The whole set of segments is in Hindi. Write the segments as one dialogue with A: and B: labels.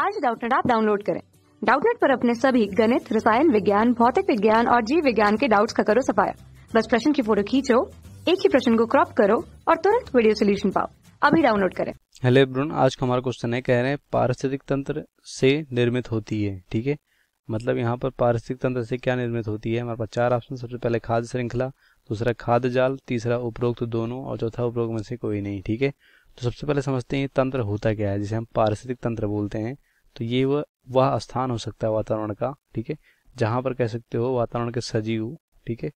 A: आज डाउटनेट आप डाउनलोड करें डाउटनेट पर अपने सभी गणित रसायन विज्ञान भौतिक विज्ञान और जीव विज्ञान के डाउट्स का करो सफाया बस प्रश्न की फोटो खींचो एक ही प्रश्न को क्रॉप करो और तुरंत वीडियो सोल्यूशन पाओ अभी डाउनलोड करें
B: हेलो ब्रून आज का हमारा क्वेश्चन है कह रहे हैं पारिस्थितिक तंत्र से निर्मित होती है ठीक है मतलब यहाँ पर पारिस्थितिक तंत्र से क्या निर्मित होती है हमारे पास चार ऑप्शन सबसे पहले खाद्य श्रृंखला दूसरा खाद्य जाल तीसरा उपरोक्त दोनों और चौथा उपरोक्त में से कोई नहीं ठीक है तो सबसे पहले समझते हैं ये तंत्र होता क्या है जिसे हम पारिस्थितिक तंत्र बोलते हैं तो ये वह वह स्थान हो सकता है वातावरण का ठीक है जहाँ पर कह सकते हो वातावरण के सजीव ठीक है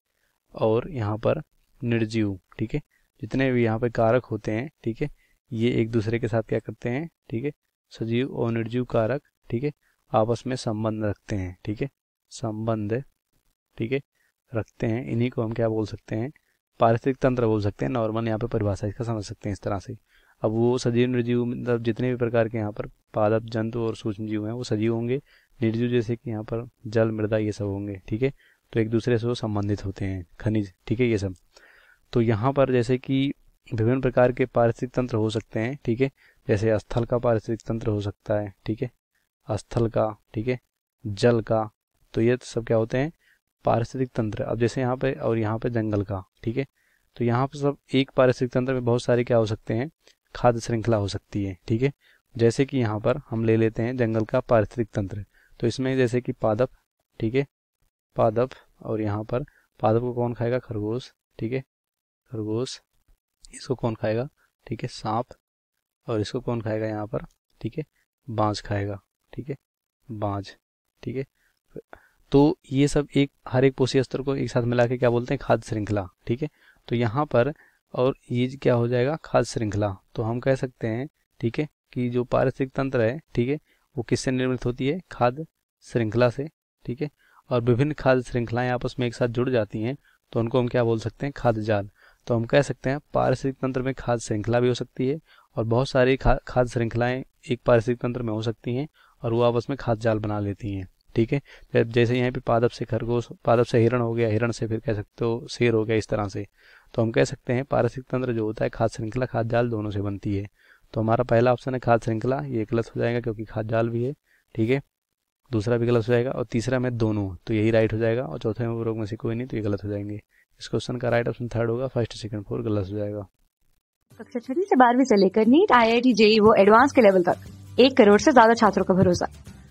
B: और यहाँ पर निर्जीव ठीक है जितने भी यहाँ पे कारक होते हैं ठीक है ये एक दूसरे के साथ क्या करते हैं ठीक है सजीव और निर्जीव कारक ठीक है आपस में संबंध रखते हैं ठीक है संबंध ठीक है रखते हैं इन्हीं को हम क्या बोल सकते हैं पारिस्थितिक तंत्र बोल सकते हैं नॉर्मल यहाँ पे परिभाषा इसका समझ सकते हैं इस तरह से अब वो सजीव निर्जीव मतलब जितने भी प्रकार के यहाँ पर पादप जंतु और सूक्ष्म जीव हैं वो सजीव होंगे निर्जीव जैसे कि यहाँ पर जल मृदा ये सब होंगे ठीक है तो एक दूसरे से वो संबंधित होते हैं खनिज ठीक है ये सब तो यहाँ पर जैसे कि विभिन्न प्रकार के पारिस्थितिक तंत्र हो सकते हैं ठीक है जैसे स्थल का पारिस्थितिक तंत्र हो सकता है ठीक है स्थल का ठीक है जल का तो ये तो सब क्या होते हैं पारिस्थितिक तंत्र अब जैसे यहाँ पे और यहाँ पे जंगल का ठीक है तो यहाँ पे सब एक पारिस्थितिक तंत्र में बहुत सारे क्या हो सकते हैं खाद्य श्रृंखला हो सकती है ठीक है जैसे कि यहाँ पर हम ले लेते हैं जंगल का पारिस्थितिक तंत्र तो इसमें जैसे कि पादप ठीक है पादप और यहाँ पर पादप को कौन खाएगा खरगोश ठीक है खरगोश इसको कौन खाएगा ठीक है सांप और इसको कौन खाएगा यहाँ पर ठीक है बाज खाएगा ठीक है बाज ठीक है तो ये सब एक हर एक पोषी स्तर को एक साथ मिला के क्या बोलते हैं खाद्य श्रृंखला ठीक है तो यहाँ पर और ये क्या हो जाएगा खाद्य श्रृंखला तो हम कह सकते हैं ठीक है कि जो पारिस्थितिक तंत्र है ठीक है वो किससे निर्मित होती है खाद्य श्रृंखला से ठीक है और विभिन्न खाद्य श्रृंखलाएं आपस में एक साथ जुड़ जाती हैं तो उनको हम क्या बोल सकते हैं खाद्य जाल तो हम कह सकते हैं पारिस्थितिक तंत्र में खाद्य श्रृंखला भी हो सकती है और बहुत सारी खाद्य श्रृंखलाएं एक पारिस्थितिक तंत्र में हो सकती हैं और वो आपस में खाद्य जाल बना लेती हैं ठीक है जैसे यहाँ पे पादप से खरगोश पादप से हिरण हो गया हिरण से फिर कह सकते हो शेर हो गया इस तरह से तो हम कह सकते हैं पारसिक तंत्र जो होता है खाद्य श्रृंखला खाद्य जाल दोनों से बनती है तो हमारा पहला ऑप्शन है खाद्य श्रृंखला ये गलत हो जाएगा क्योंकि खाद्य जाल भी है ठीक है दूसरा भी गलत हो जाएगा और तीसरा में दोनों तो यही राइट हो जाएगा और चौथे में रोग में से कोई नहीं तो ये गलत हो जाएंगे इस क्वेश्चन का राइट ऑप्शन थर्ड होगा फर्स्ट सेकंड फोर गलत हो जाएगा
A: कक्षा छठी से बारहवीं से लेकर NEET I I T JEE वो एडवांस के लेवल तक एक करोड़ से ज्यादा छात्रों का भरोसा